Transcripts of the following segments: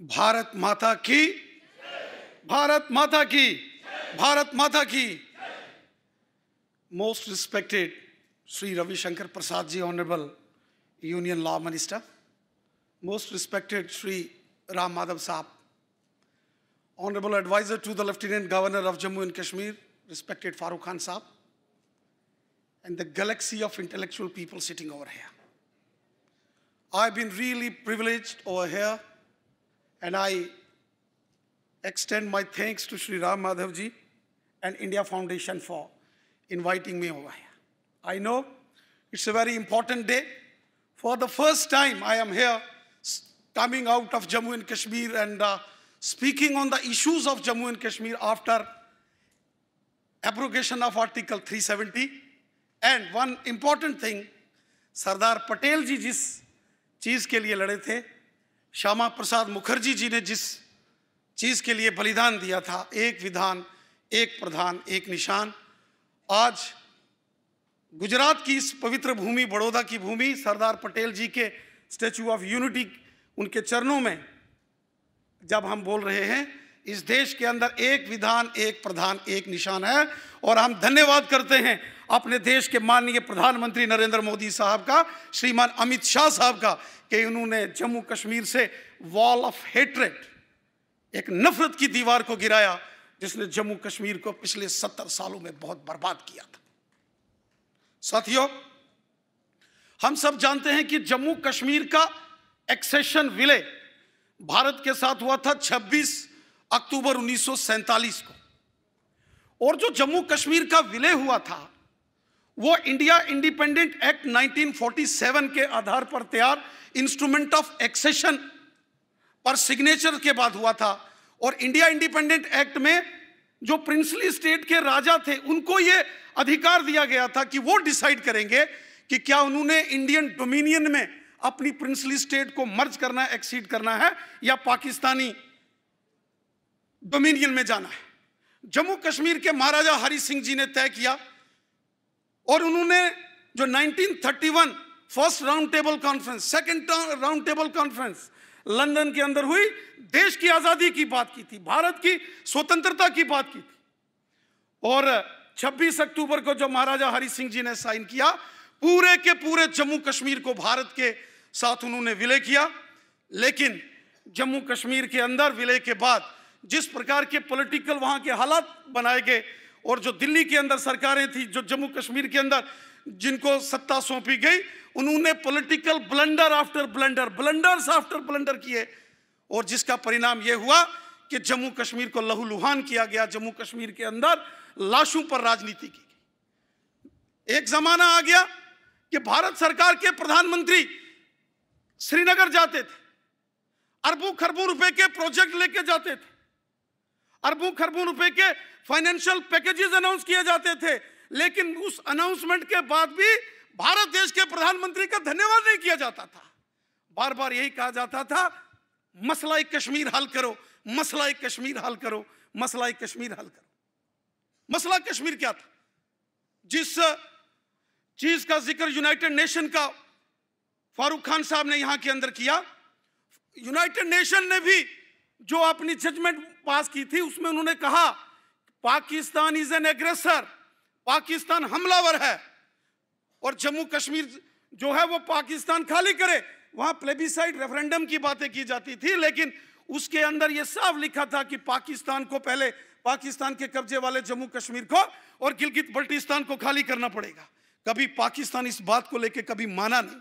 भारत माता की भारत माता की भारत माता की most respected Sri Ravi Shankar Prasad ji honorable union law minister most respected Sri Ram Madhav Saab honorable advisor to the lieutenant governor of Jammu and Kashmir respected Farooq Khan Sap, and the galaxy of intellectual people sitting over here I've been really privileged over here and I extend my thanks to Sri Ram Madhavji and India Foundation for inviting me over here. I know it's a very important day. For the first time, I am here coming out of Jammu and Kashmir and uh, speaking on the issues of Jammu and Kashmir after abrogation of Article 370. And one important thing, Sardar Patel ji जिस चीज़ के श्यामा प्रसाद मुखर्जी जी ने जिस चीज़ के लिए बलिदान दिया था एक विधान एक प्रधान एक निशान आज गुजरात की इस पवित्र भूमि बड़ौदा की भूमि सरदार पटेल जी के स्टैचू ऑफ यूनिटी उनके चरणों में जब हम बोल रहे हैं इस देश के अंदर एक विधान एक प्रधान एक निशान है और हम धन्यवाद करते हैं अपने देश के माननीय प्रधानमंत्री नरेंद्र मोदी साहब का श्रीमान अमित शाह साहब का कि उन्होंने जम्मू कश्मीर से वॉल ऑफ हेटरेट एक नफरत की दीवार को गिराया जिसने जम्मू कश्मीर को पिछले सत्तर सालों में बहुत बर्बाद किया था साथियों हम सब जानते हैं कि जम्मू कश्मीर का एक्सेशन विलय भारत के साथ हुआ था 26 अक्टूबर उन्नीस को और जो जम्मू कश्मीर का विलय हुआ था वो इंडिया इंडिपेंडेंट एक्ट 1947 के आधार पर तैयार इंस्ट्रूमेंट ऑफ एक्सेशन पर सिग्नेचर के बाद हुआ था और इंडिया इंडिपेंडेंट एक्ट में जो प्रिंसली स्टेट के राजा थे उनको ये अधिकार दिया गया था कि वो डिसाइड करेंगे कि क्या उन्होंने इंडियन डोमिनियन में अपनी प्रिंसली स्टेट को मर्ज करना है एक्सीड करना है या पाकिस्तानी डोमिनियन में जाना है जम्मू कश्मीर के महाराजा हरि सिंह जी ने तय किया और उन्होंने जो 1931 first round table conference second round table conference London के अंदर हुई देश की आज़ादी की बात की थी भारत की स्वतंत्रता की बात की थी और 26 अक्टूबर को जो महाराजा हरि सिंह जी ने साइन किया पूरे के पूरे जम्मू कश्मीर को भारत के साथ उन्होंने विलय किया लेकिन जम्मू कश्मीर के अंदर विलय के बाद जिस प्रकार के पॉलिटिकल वहां के हालात बनाए गए और जो दिल्ली के अंदर सरकारें थी जो जम्मू कश्मीर के अंदर जिनको सत्ता सौंपी गई उन्होंने political blunder after blunder blunders after blunder किए और जिसका परिणाम यह हुआ कि जम्मू कश्मीर को लहूलुहान किया गया जम्मू कश्मीर के अंदर लाशों पर राजनीति की गई एक जमाना आ गया कि भारत सरकार के प्रधानमंत्री श्रीनगर जाते थे अरबों खरबों रुपए के प्रोजेक्ट लेके जाते थे अरबों खरबों रुपए के फाइनेंशियल पैकेजेस अनाउंस किए जाते थे लेकिन उस अनाउंसमेंट के बाद भी भारत देश के प्रधानमंत्री का धन्यवाद नहीं किया जाता था बार बार यही कहा जाता था मसला कश्मीर हल करो मसला कश्मीर हल करो मसला कश्मीर हल करो मसला कश्मीर क्या था जिस चीज का जिक्र यूनाइटेड नेशन का फारूक खान साहब ने यहां के अंदर किया यूनाइटेड नेशन ने भी जो अपनी जजमेंट पास की थी उसमें उन्होंने कहा Pakistan is an aggressor Pakistan हमलावर है और जम्मू कश्मीर जो है वो पाकिस्तान खाली करे वहां प्लेबिसाइड रेफरेंडम की बातें की जाती थी लेकिन उसके अंदर ये साफ लिखा था कि पाकिस्तान को पहले पाकिस्तान के कब्जे वाले जम्मू कश्मीर को और गिलगित बल्टिस्तान को खाली करना पड़ेगा कभी पाकिस्तान इस बात को लेकर कभी माना नहीं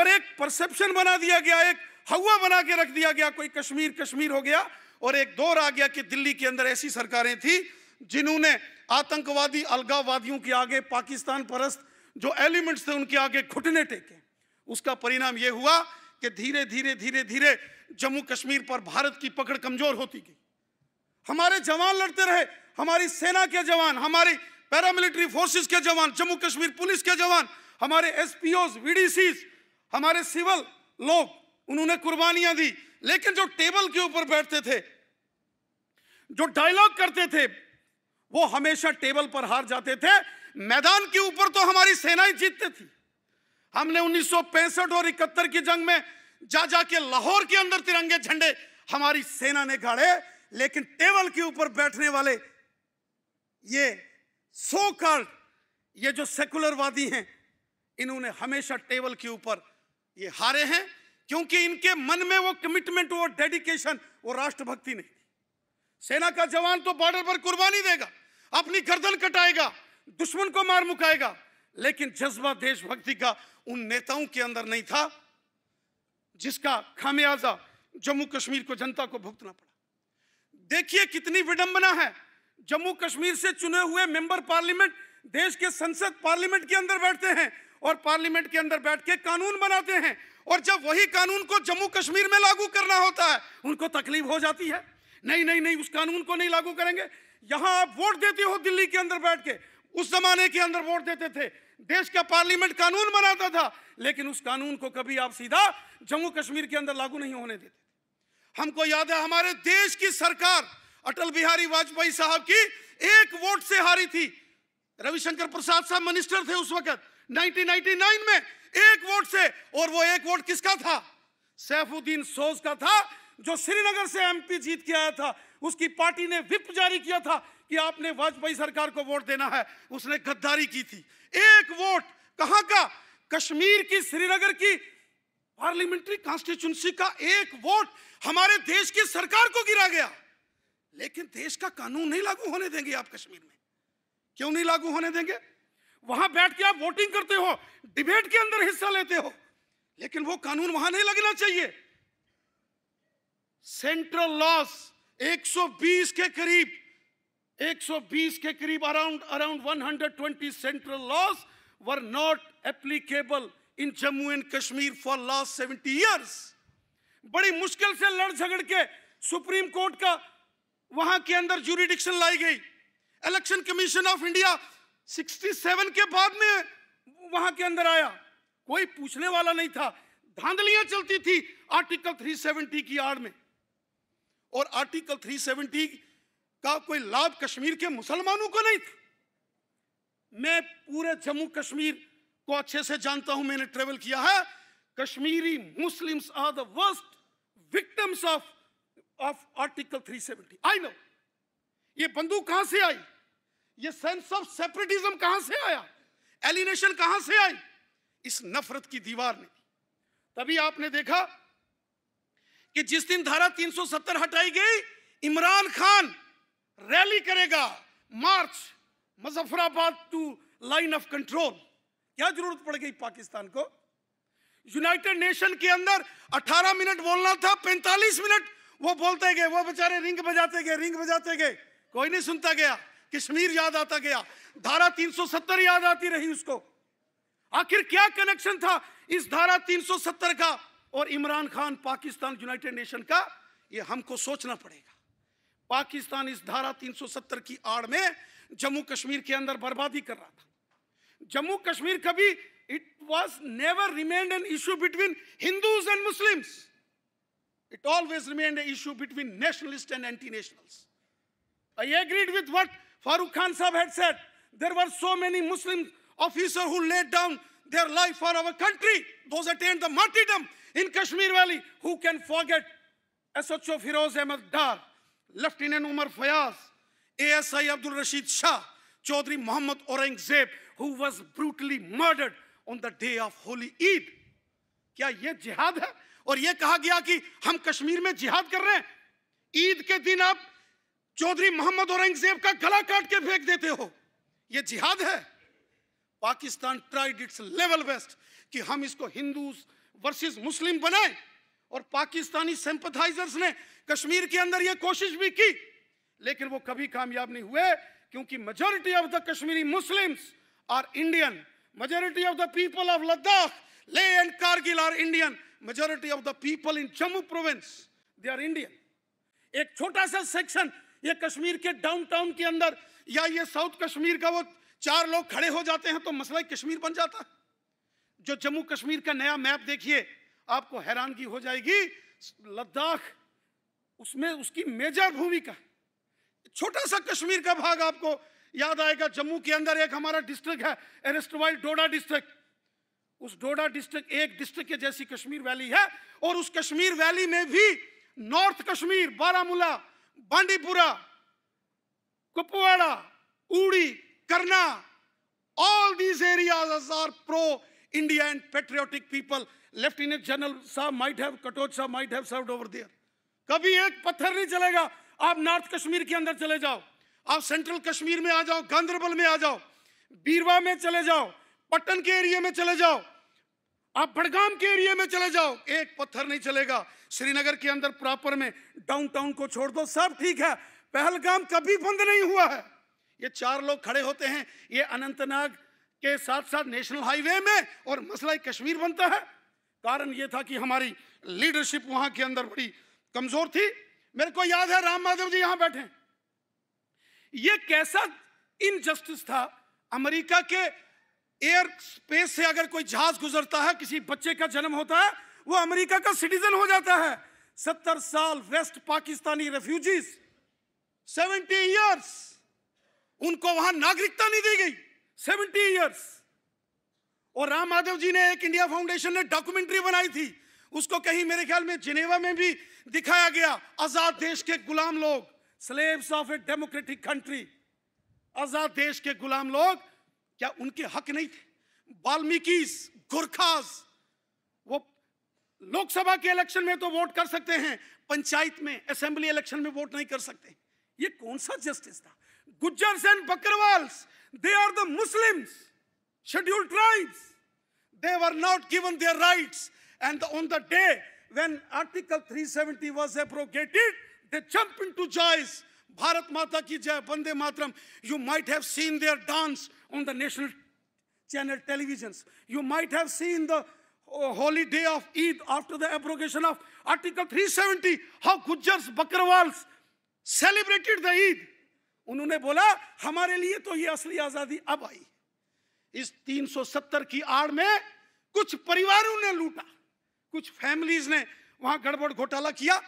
और एक परसेप्शन बना दिया गया एक हवा बना के रख दिया गया कोई कश्मीर कश्मीर हो गया और एक दौर आ गया कि दिल्ली के अंदर ऐसी सरकारें थी जिन्होंने आतंकवादी अलगाववादियों के आगे पाकिस्तान परस्त जो एलिमेंट्स थे उनके आगे घुटने टेके उसका परिणाम यह हुआ कि धीरे धीरे धीरे धीरे जम्मू कश्मीर पर भारत की पकड़ कमजोर होती गई हमारे जवान लड़ते रहे हमारी सेना के जवान हमारी पैरामिलिट्री फोर्सेस के जवान जम्मू कश्मीर पुलिस के जवान हमारे एसपीओ वीडीसीज हमारे सिविल लोग उन्होंने कुर्बानियां दी लेकिन जो टेबल के ऊपर बैठते थे जो डायलॉग करते थे वो हमेशा टेबल पर हार जाते थे मैदान के ऊपर तो हमारी सेना ही जीतती थी हमने उन्नीस और इकहत्तर की जंग में जा जा के लाहौर के अंदर तिरंगे झंडे हमारी सेना ने गाड़े लेकिन टेबल के ऊपर बैठने वाले ये सो कार्ड ये जो सेकुलरवादी हैं इन्होंने हमेशा टेबल के ऊपर ये हारे हैं क्योंकि इनके मन में वो कमिटमेंट वो डेडिकेशन वो राष्ट्रभक्ति नहीं सेना का जवान तो बॉर्डर पर कुर्बानी देगा अपनी गर्दन कटाएगा दुश्मन को मार मुकाएगा लेकिन जज्बा देशभक्ति का उन नेताओं के अंदर नहीं था जिसका खामियाजा जम्मू कश्मीर को जनता को भुगतना पड़ा देखिए कितनी विडंबना है जम्मू कश्मीर से चुने हुए मेंबर पार्लियामेंट देश के संसद पार्लियामेंट के अंदर बैठते हैं और पार्लियामेंट के अंदर बैठ के कानून बनाते हैं और जब वही कानून को जम्मू कश्मीर में लागू करना होता है उनको तकलीफ हो जाती है नहीं नहीं नहीं उस कानून को नहीं लागू करेंगे यहां आप वोट देते हो दिल्ली के अंदर बैठ के उस जमाने के अंदर वोट देते थे देश का पार्लियामेंट कानून बनाता था लेकिन उस कानून को कभी आप सीधा जम्मू कश्मीर के अंदर लागू नहीं होने देते हमको याद है हमारे देश की सरकार अटल बिहारी वाजपेयी साहब की एक वोट से हारी थी रविशंकर प्रसाद साहब मिनिस्टर थे उस वक्त 1999 में एक वोट से और वो एक वोट किसका था सैफुद्दीन सोज का था जो श्रीनगर से एमपी जीत के आया था उसकी पार्टी ने विप जारी किया था कि आपने वाजपेयी सरकार को वोट देना है उसने गद्दारी की थी एक वोट कहां का कश्मीर की श्रीनगर की पार्लियामेंट्री कॉन्स्टिट्यूंसी का एक वोट हमारे देश की सरकार को गिरा गया लेकिन देश का कानून नहीं लागू होने देंगे आप कश्मीर में क्यों नहीं लागू होने देंगे वहां बैठ के आप वोटिंग करते हो डिबेट के अंदर हिस्सा लेते हो लेकिन वो कानून वहां नहीं लगना चाहिए सेंट्रल लॉस 120 के करीब 120 के करीब around around 120 central laws were not applicable in Jammu and Kashmir for last 70 years बड़ी मुश्किल से लड़ झगड़ के सुप्रीम कोर्ट का वहां के अंदर जूरिडिक्शन लाई गई इलेक्शन कमीशन ऑफ इंडिया 67 के बाद में वहां के अंदर आया कोई पूछने वाला नहीं था धांधलियां चलती थी आर्टिकल 370 की आड़ में और आर्टिकल 370 का कोई लाभ कश्मीर के मुसलमानों को नहीं था मैं पूरे जम्मू कश्मीर को अच्छे से जानता हूं मैंने ट्रेवल किया है Kashmiri Muslims are the worst victims of of article 370 I know ये बंदूक कहां से आई ये सेंस ऑफ सेपरेटिज्म कहां से आया एलिनेशन कहां से आई इस नफरत की दीवार ने तभी आपने देखा कि जिस दिन धारा 370 हटाई गई इमरान खान रैली करेगा march Muzaffarabad to line of control क्या जरूरत पड़ गई पाकिस्तान को यूनाइटेड नेशन के अंदर 18 मिनट बोलना था 45 मिनट वो बोलते गए वो बेचारे रिंग बजाते गए रिंग बजाते गए कोई नहीं सुनता गया कश्मीर याद आता गया धारा 370 याद आती रही उसको आखिर क्या कनेक्शन था इस धारा 370 का और इमरान खान पाकिस्तान यूनाइटेड नेशन का ये हमको सोचना पड़ेगा पाकिस्तान इस धारा 370 की आड़ में जम्मू कश्मीर के अंदर बर्बादी कर रहा था जम्मू कश्मीर कभी it was never remain an issue between Hindus and Muslims it always remain an issue between nationalist and anti nationals I agreed with what Farooq Khan Saab had said, there were so many Muslim officers who laid down their life for our country. Those attained the martyrdom in Kashmir Valley. Who can forget SHO Firoz Ahmed Dar, Lieutenant Umar Fayaz, ASI Abdul Rashid Shah, Chaudhry Muhammad Aurangzeb, who was brutally murdered on the day of Holy Eid. क्या ये जिहाद है और ये कहा गया कि हम कश्मीर में जिहाद कर रहे हैं ईद के दिन आप चौधरी मोहम्मद औरंगजेब का गला काट के फेंक देते हो ये जिहाद है Pakistan tried its level best कि हम इसको हिंदू वर्सेस मुस्लिम बनाए और पाकिस्तानी सिंपथाइजर्स ने कश्मीर के अंदर यह कोशिश भी की लेकिन वो कभी कामयाब नहीं हुए क्योंकि majority of the Kashmiri Muslims are Indian majority of the people of Ladakh Leh and Kargil are Indian majority of the people in Jammu province they are Indian एक छोटा सा सेक्शन ये कश्मीर के डाउनटाउन के अंदर या ये साउथ कश्मीर का वो चार लोग खड़े हो जाते हैं तो मसला कश्मीर बन जाता जो जम्मू कश्मीर का नया मैप देखिए आपको हैरानगी हो जाएगी लद्दाख उसमें उसकी मेजर भूमिका छोटा सा कश्मीर का भाग आपको याद आएगा जम्मू के अंदर एक हमारा डिस्ट्रिक्ट है एरेस्टवाइल डोडा डिस्ट्रिक्ट उस डोडा डिस्ट्रिक्ट एक डिस्ट्रिक्ट के जैसी कश्मीर वैली है और उस कश्मीर वैली में भी नॉर्थ कश्मीर बारामूला बांडीपुरा कुपवाड़ा उड़ी करना all these areas pro India and patriotic people lieutenant general साहब माइट हैव कटोच साहब might have served over there कभी एक पत्थर नहीं चलेगा आप नॉर्थ कश्मीर के अंदर चले जाओ आप सेंट्रल कश्मीर में आ जाओ गांधरबल में आ जाओ बीरवा में चले जाओ पट्टन के एरिया में चले जाओ आप बड़गाम के एरिया में चले जाओ एक पत्थर नहीं चलेगा श्रीनगर के अंदर प्रॉपर में डाउनटाउन को छोड़ दो सब ठीक है पहलगाम कभी बंद नहीं हुआ है ये चार लोग खड़े होते हैं ये अनंतनाग के साथ साथ नेशनल हाईवे में और मसला कश्मीर बनता है कारण ये था कि हमारी लीडरशिप वहां के अंदर बड़ी कमजोर थी मेरे को याद है राम माधव जी यहां बैठे ये कैसा इनजस्टिस था अमेरिका के एयर स्पेस से अगर कोई जहाज गुजरता है किसी बच्चे का जन्म होता है वो अमेरिका का सिटीजन हो जाता है सत्तर साल west Pakistani refugees seventy years उनको वहां नागरिकता नहीं दी गई सेवेंटी ईयर्स और राम माधव जी ने एक इंडिया फाउंडेशन ने डॉक्यूमेंट्री बनाई थी उसको कहीं मेरे ख्याल में जिनेवा में भी दिखाया गया आजाद देश के गुलाम लोग slaves of a democratic country आजाद देश के गुलाम लोग क्या उनके हक नहीं थे वाल्मीकि गोरखास वो लोकसभा के इलेक्शन में तो वोट कर सकते हैं पंचायत में असेंबली इलेक्शन में वोट नहीं कर सकते ये कौन सा जस्टिस था Gujjars and Bakarwals they are the Muslims schedule tribes They were not given their rights. And on the day when Article 370 was abrogated, they jumped into joys Bharat Mata Ki Jai, Bande Matram. You might have seen their dance on the national channel televisions. You might have seen the uh, holy day of Eid after the abrogation of Article 370, how Gujars, Bakarwals celebrated the Eid. उन्होंने बोला हमारे लिए तो ये असली आजादी अब आई इस 370 की आड़ में कुछ परिवारों ने लूटा कुछ फैमिलीज ने वहां गड़बड़ घोटाला किया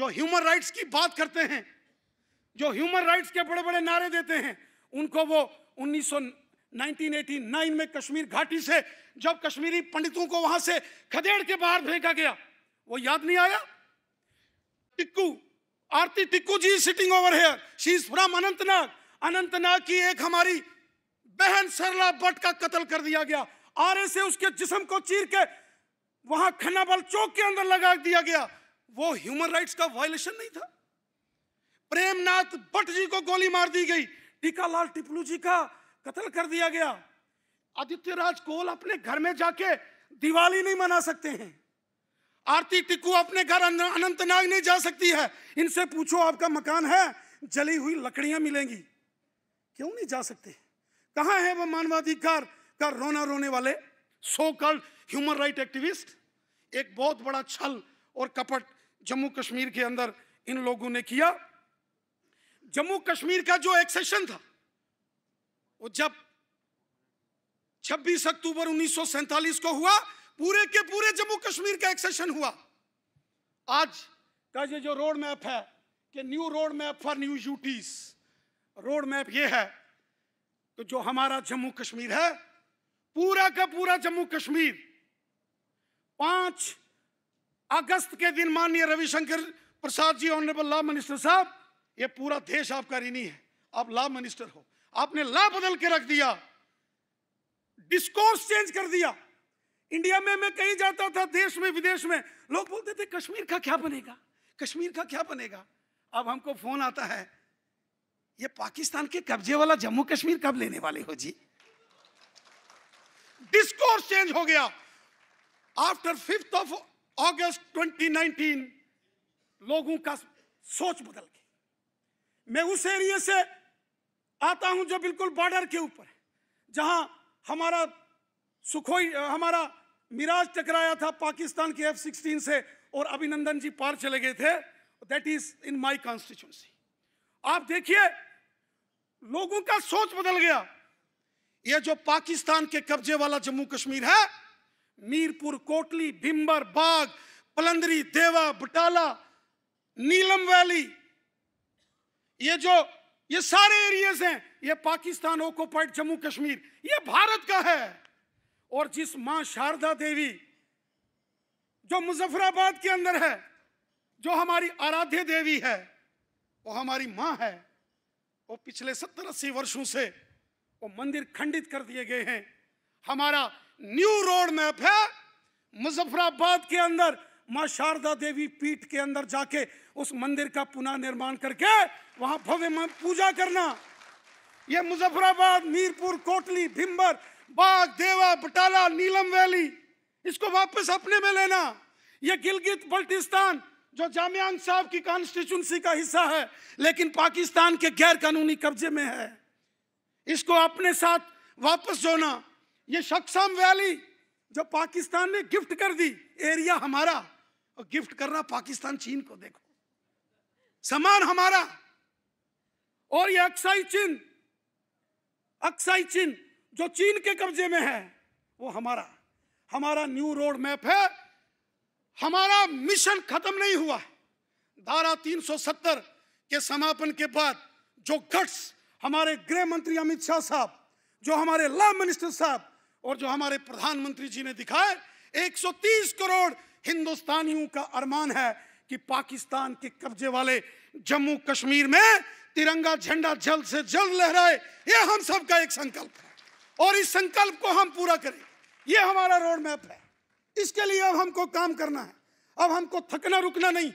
जो ह्यूमन राइट्स की बात करते हैं जो ह्यूमन राइट्स के बड़े बड़े नारे देते हैं उनको वो 1989 में कश्मीर घाटी से जब कश्मीरी पंडितों को वहां से खदेड़ के बाहर फेंका गया वो याद नहीं आया Tikku Aarti Tikku ji sitting over here she is from Anantnag Anantnag की एक हमारी बहन सरला भट्ट का कत्ल कर दिया गया आरे से उसके जिसम को चीर के वहां बल चौक के अंदर लगा दिया गया वो ह्यूमन राइट्स का वायलेशन नहीं था प्रेमनाथ भट्ट जी को गोली मार दी गई टीकालाल टिपलू जी का कत्ल कर दिया गया आदित्य राज कोल अपने घर में जाके दिवाली नहीं मना सकते हैं आरती टिकू अपने घर अनंतनाग नहीं जा सकती है इनसे पूछो आपका मकान है जली हुई लकड़ियां मिलेंगी क्यों नहीं जा सकते कहा है वो मानवाधिकार का रोना रोने वाले so called human right activist एक बहुत बड़ा छल और कपट जम्मू कश्मीर के अंदर इन लोगों ने किया जम्मू कश्मीर का जो एक सेशन था वो जब 26 अक्टूबर उन्नीस को हुआ पूरे के पूरे जम्मू कश्मीर का एक सेशन हुआ आज का ये जो रोड मैप है कि new road map for new UTs road map ये है कि जो हमारा जम्मू कश्मीर है पूरा का पूरा जम्मू कश्मीर पांच अगस्त के दिन माननीय Ravishankar Prasad ji honourable law minister साहब ये पूरा देश आपका ऋणी है आप ला मिनिस्टर हो आपने ला बदल के रख दिया डिस्कोर्स चेंज कर दिया इंडिया में मैं कहीं जाता था देश में विदेश में लोग बोलते थे कश्मीर का क्या बनेगा कश्मीर का क्या बनेगा अब हमको फोन आता है ये पाकिस्तान के कब्जे वाला जम्मू कश्मीर कब लेने वाले हो जी डिस्कोर्स चेंज हो गया आफ्टर फिफ्थ ऑफ अगस्त 2019 लोगों का सोच बदल गया मैं उस एरिया से आता हूं जो बिल्कुल बॉर्डर के ऊपर है जहां हमारा सुखोई हमारा मिराज टकराया था पाकिस्तान के एफ सिक्सटीन से और अभिनंदन जी पार चले गए थे that is in my constituency आप देखिए लोगों का सोच बदल गया यह जो पाकिस्तान के कब्जे वाला जम्मू कश्मीर है मीरपुर कोटली भिम्बर बाग पलंदरी देवा बटाला नीलम वैली ये जो ये सारे एरियाज हैं ये पाकिस्तान ऑक्यूपाइड जम्मू कश्मीर ये भारत का है और जिस मां शारदा देवी जो मुजफ्फराबाद के अंदर है जो हमारी आराध्य देवी है वो हमारी मां है वो पिछले सत्तर अस्सी वर्षों से वो मंदिर खंडित कर दिए गए हैं हमारा न्यू रोड मैप है मुजफ्फराबाद के अंदर माँ शारदा देवी पीठ के अंदर जाके उस मंदिर का पुनः निर्माण करके वहां भव्य पूजा करना ये मुजफ्फराबाद मीरपुर कोटली भिम्बर बाग देवा बटाला नीलम वैली इसको वापस अपने में लेना ये गिलगित बल्टिस्तान जो जामयांग साहब की कॉन्स्टिट्यूंसी का हिस्सा है लेकिन पाकिस्तान के गैर कानूनी कब्जे में है इसको अपने साथ वापस जोना ये शक्साम वैली जो पाकिस्तान ने गिफ्ट कर दी एरिया हमारा और गिफ्ट कर रहा पाकिस्तान चीन को देखो सामान हमारा और ये अक्साई चीन अक्साई चीन जो चीन के कब्जे में है वो हमारा हमारा न्यू रोड मैप है हमारा मिशन खत्म नहीं हुआ धारा 370 के समापन के बाद जो गट्स हमारे गृह मंत्री अमित शाह साहब जो हमारे लॉ मिनिस्टर साहब और जो हमारे प्रधानमंत्री जी ने दिखाए 130 करोड़ हिंदुस्तानियों का अरमान है कि पाकिस्तान के कब्जे वाले जम्मू कश्मीर में तिरंगा झंडा जल्द से जल्द लहराए यह हम सब का एक संकल्प है और इस संकल्प को हम पूरा करें यह हमारा रोड मैप है इसके लिए अब हमको काम करना है अब हमको थकना रुकना नहीं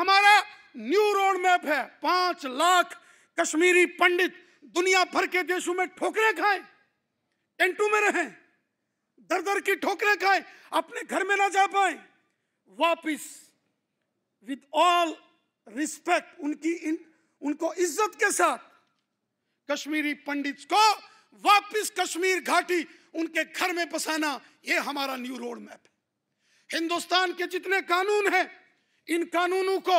हमारा न्यू रोड मैप है पांच लाख कश्मीरी पंडित दुनिया भर के देशों में ठोकरें खाएं टेंटू में रहें दर दर की ठोकरें खाए अपने घर में ना जा पाए वापिस विद ऑल रिस्पेक्ट उनकी इन, उनको इज्जत के साथ कश्मीरी पंडित को वापिस कश्मीर घाटी उनके घर में बसाना ये हमारा न्यू रोड मैप है हिंदुस्तान के जितने कानून हैं इन कानूनों को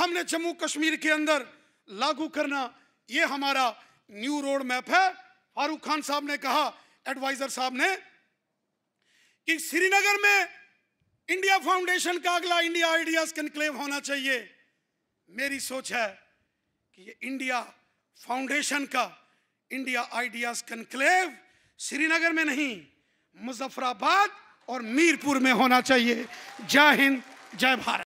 हमने जम्मू कश्मीर के अंदर लागू करना ये हमारा न्यू रोड मैप है फारूक खान साहब ने कहा एडवाइजर साहब ने कि श्रीनगर में इंडिया फाउंडेशन का अगला इंडिया आइडियाज कंक्लेव होना चाहिए मेरी सोच है कि ये इंडिया फाउंडेशन का इंडिया आइडियाज कंक्लेव श्रीनगर में नहीं मुजफ्फराबाद और मीरपुर में होना चाहिए जय हिंद जय भारत